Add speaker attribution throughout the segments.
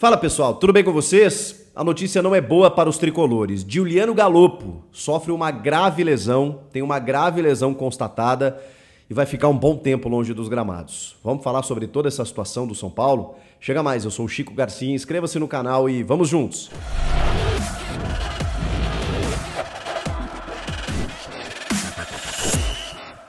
Speaker 1: Fala pessoal, tudo bem com vocês? A notícia não é boa para os tricolores. Juliano Galopo sofre uma grave lesão, tem uma grave lesão constatada e vai ficar um bom tempo longe dos gramados. Vamos falar sobre toda essa situação do São Paulo? Chega mais, eu sou o Chico Garcia, inscreva-se no canal e vamos juntos!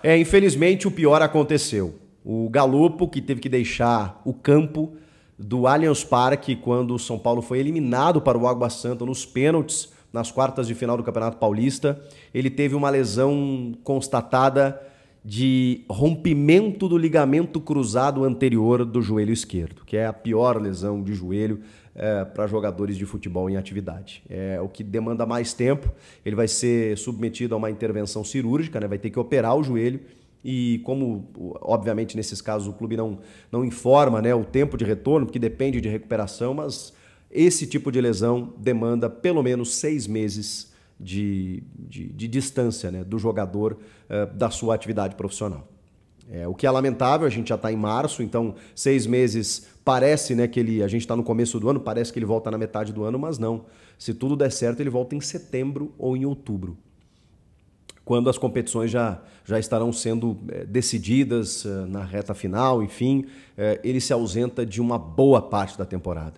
Speaker 1: É, infelizmente o pior aconteceu. O Galopo, que teve que deixar o campo, do Allianz Parque quando o São Paulo foi eliminado para o Água Santa nos pênaltis nas quartas de final do Campeonato Paulista. Ele teve uma lesão constatada de rompimento do ligamento cruzado anterior do joelho esquerdo, que é a pior lesão de joelho é, para jogadores de futebol em atividade. É o que demanda mais tempo. Ele vai ser submetido a uma intervenção cirúrgica, né? vai ter que operar o joelho e como, obviamente, nesses casos o clube não, não informa né, o tempo de retorno, porque depende de recuperação, mas esse tipo de lesão demanda pelo menos seis meses de, de, de distância né, do jogador uh, da sua atividade profissional. É, o que é lamentável, a gente já está em março, então seis meses parece né, que ele. A gente está no começo do ano, parece que ele volta na metade do ano, mas não. Se tudo der certo, ele volta em setembro ou em outubro quando as competições já, já estarão sendo eh, decididas eh, na reta final, enfim, eh, ele se ausenta de uma boa parte da temporada.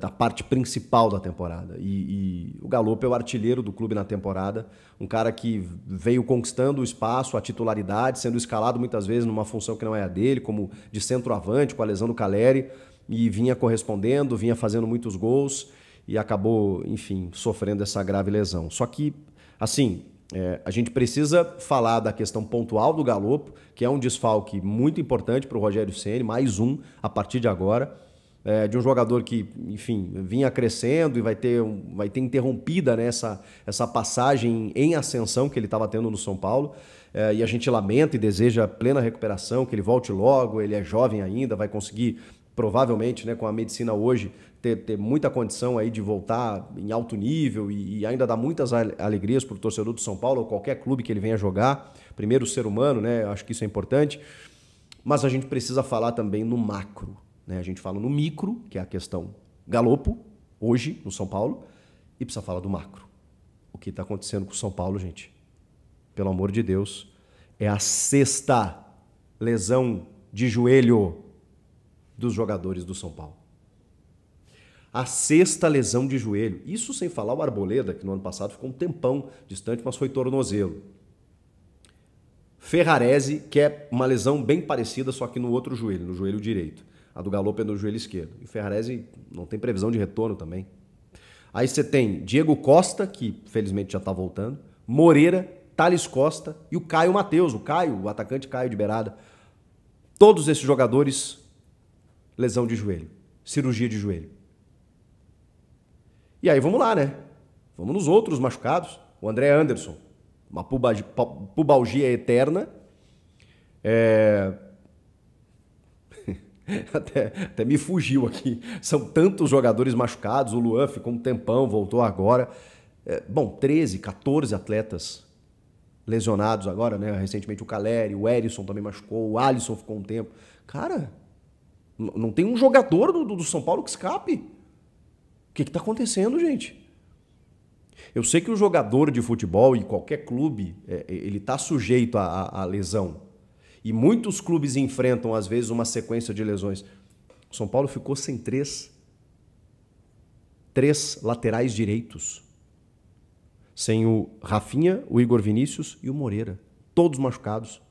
Speaker 1: da parte principal da temporada. E, e o Galopo é o artilheiro do clube na temporada, um cara que veio conquistando o espaço, a titularidade, sendo escalado muitas vezes numa função que não é a dele, como de centroavante, com a lesão do Caleri, e vinha correspondendo, vinha fazendo muitos gols e acabou, enfim, sofrendo essa grave lesão. Só que, assim, é, a gente precisa falar da questão pontual do Galopo, que é um desfalque muito importante para o Rogério Ceni, mais um a partir de agora, é, de um jogador que, enfim, vinha crescendo e vai ter, vai ter interrompida né, essa, essa passagem em ascensão que ele estava tendo no São Paulo. É, e a gente lamenta e deseja plena recuperação, que ele volte logo, ele é jovem ainda, vai conseguir provavelmente, né, com a medicina hoje, ter, ter muita condição aí de voltar em alto nível e, e ainda dar muitas alegrias para o torcedor do São Paulo ou qualquer clube que ele venha jogar. Primeiro, o ser humano, né? Acho que isso é importante. Mas a gente precisa falar também no macro. Né? A gente fala no micro, que é a questão galopo, hoje, no São Paulo, e precisa falar do macro. O que está acontecendo com o São Paulo, gente? Pelo amor de Deus. É a sexta lesão de joelho dos jogadores do São Paulo. A sexta lesão de joelho. Isso sem falar o Arboleda, que no ano passado ficou um tempão distante, mas foi tornozelo. Ferrarese, que é uma lesão bem parecida, só que no outro joelho, no joelho direito. A do Galopo é no joelho esquerdo. E o Ferrarese não tem previsão de retorno também. Aí você tem Diego Costa, que felizmente já está voltando, Moreira, Thales Costa e o Caio Matheus, o Caio, o atacante Caio de Beirada. Todos esses jogadores lesão de joelho, cirurgia de joelho. E aí vamos lá, né? Vamos nos outros machucados. O André Anderson, uma pubalgia eterna. É... Até, até me fugiu aqui. São tantos jogadores machucados. O Luan ficou um tempão, voltou agora. É, bom, 13, 14 atletas lesionados agora, né? Recentemente o Caleri, o Erisson também machucou, o Alisson ficou um tempo. Cara, não tem um jogador do, do São Paulo que escape. O que está acontecendo, gente? Eu sei que o jogador de futebol e qualquer clube é, é ele está sujeito à, lesão. E muitos clubes enfrentam, às vezes, uma sequência de lesões. O São Paulo ficou sem três. Três laterais direitos. Sem o Rafinha, o Igor Vinícius e o Moreira. Todos machucados.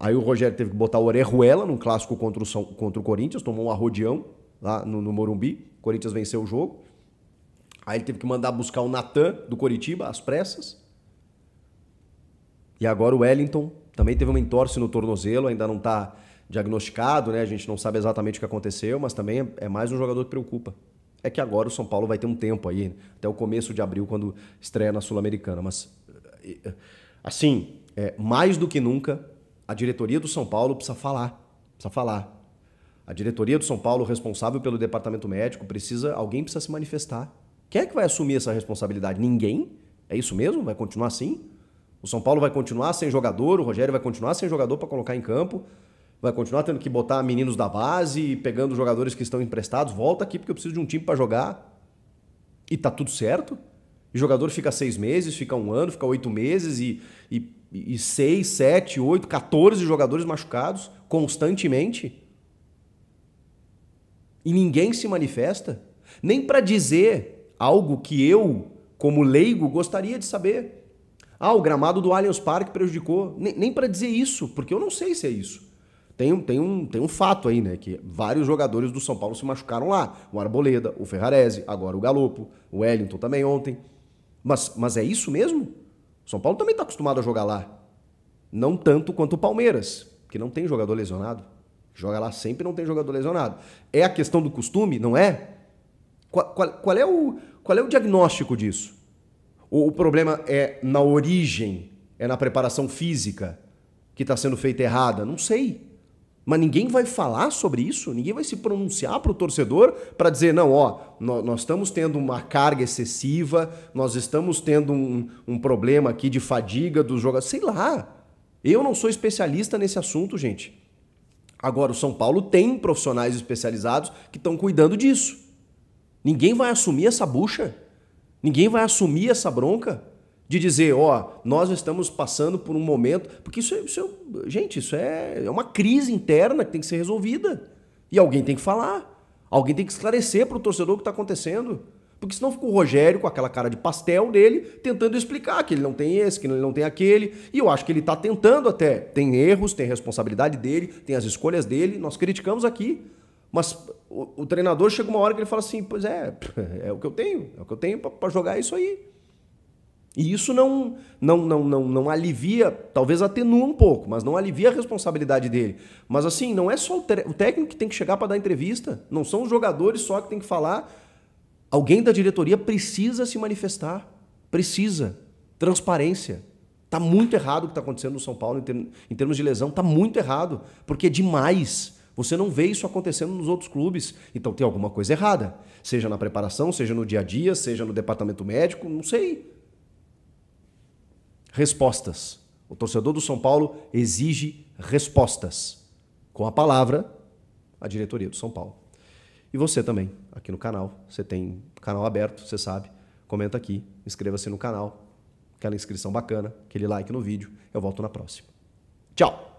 Speaker 1: Aí o Rogério teve que botar o Orejuela num clássico contra o, São, contra o Corinthians, tomou um arrodeão lá no, no Morumbi. O Corinthians venceu o jogo. Aí ele teve que mandar buscar o Natan do Coritiba às pressas. E agora o Wellington também teve uma entorse no tornozelo, ainda não está diagnosticado, né? A gente não sabe exatamente o que aconteceu, mas também é, é mais um jogador que preocupa. É que agora o São Paulo vai ter um tempo aí, até o começo de abril, quando estreia na Sul-Americana. Mas, eh, assim, é, mais do que nunca, a diretoria do São Paulo precisa falar, precisa falar. A diretoria do São Paulo, responsável pelo departamento médico, precisa, alguém precisa se manifestar. Quem é que vai assumir essa responsabilidade? Ninguém? É isso mesmo? Vai continuar assim? O São Paulo vai continuar sem jogador, o Rogério vai continuar sem jogador para colocar em campo, vai continuar tendo que botar meninos da base, pegando jogadores que estão emprestados, volta aqui porque eu preciso de um time para jogar. E tá tudo certo? E jogador fica seis meses, fica um ano, fica oito meses e, e e 6, 7, 8, 14 jogadores machucados constantemente. E ninguém se manifesta, nem para dizer algo que eu, como leigo, gostaria de saber. Ah, o gramado do Allianz Parque prejudicou. Nem, nem para dizer isso, porque eu não sei se é isso. Tem, tem, um, tem um fato aí, né? Que vários jogadores do São Paulo se machucaram lá. O Arboleda, o Ferrarese, agora o Galopo, o Wellington também ontem. Mas, mas é isso mesmo? São Paulo também está acostumado a jogar lá. Não tanto quanto o Palmeiras, que não tem jogador lesionado. Joga lá sempre não tem jogador lesionado. É a questão do costume, não é? Qual, qual, qual é, o, qual é o diagnóstico disso? Ou o problema é na origem, é na preparação física que está sendo feita errada? Não sei. Mas ninguém vai falar sobre isso, ninguém vai se pronunciar para o torcedor para dizer: não, ó, nós estamos tendo uma carga excessiva, nós estamos tendo um, um problema aqui de fadiga dos jogadores. Sei lá. Eu não sou especialista nesse assunto, gente. Agora, o São Paulo tem profissionais especializados que estão cuidando disso. Ninguém vai assumir essa bucha, ninguém vai assumir essa bronca de dizer, ó, nós estamos passando por um momento, porque isso é, isso é, gente, isso é, é uma crise interna que tem que ser resolvida. E alguém tem que falar. Alguém tem que esclarecer para o torcedor o que está acontecendo. Porque senão fica o Rogério com aquela cara de pastel dele, tentando explicar que ele não tem esse, que ele não tem aquele. E eu acho que ele está tentando até. Tem erros, tem responsabilidade dele, tem as escolhas dele. Nós criticamos aqui. Mas o, o treinador chega uma hora que ele fala assim: pois é, é o que eu tenho, é o que eu tenho para jogar isso aí. E isso não, não, não, não, não alivia, talvez atenua um pouco, mas não alivia a responsabilidade dele. Mas assim, não é só o, o técnico que tem que chegar para dar entrevista, não são os jogadores só que tem que falar. Alguém da diretoria precisa se manifestar, precisa. Transparência. Tá muito errado o que está acontecendo no São Paulo em, ter, em termos de lesão, tá muito errado, porque é demais. Você não vê isso acontecendo nos outros clubes. Então tem alguma coisa errada, seja na preparação, seja no dia a dia, seja no departamento médico, não sei respostas. O torcedor do São Paulo exige respostas. Com a palavra, a diretoria do São Paulo. E você também, aqui no canal. Você tem canal aberto, você sabe. Comenta aqui, inscreva-se no canal. Aquela inscrição bacana, aquele like no vídeo. Eu volto na próxima. Tchau!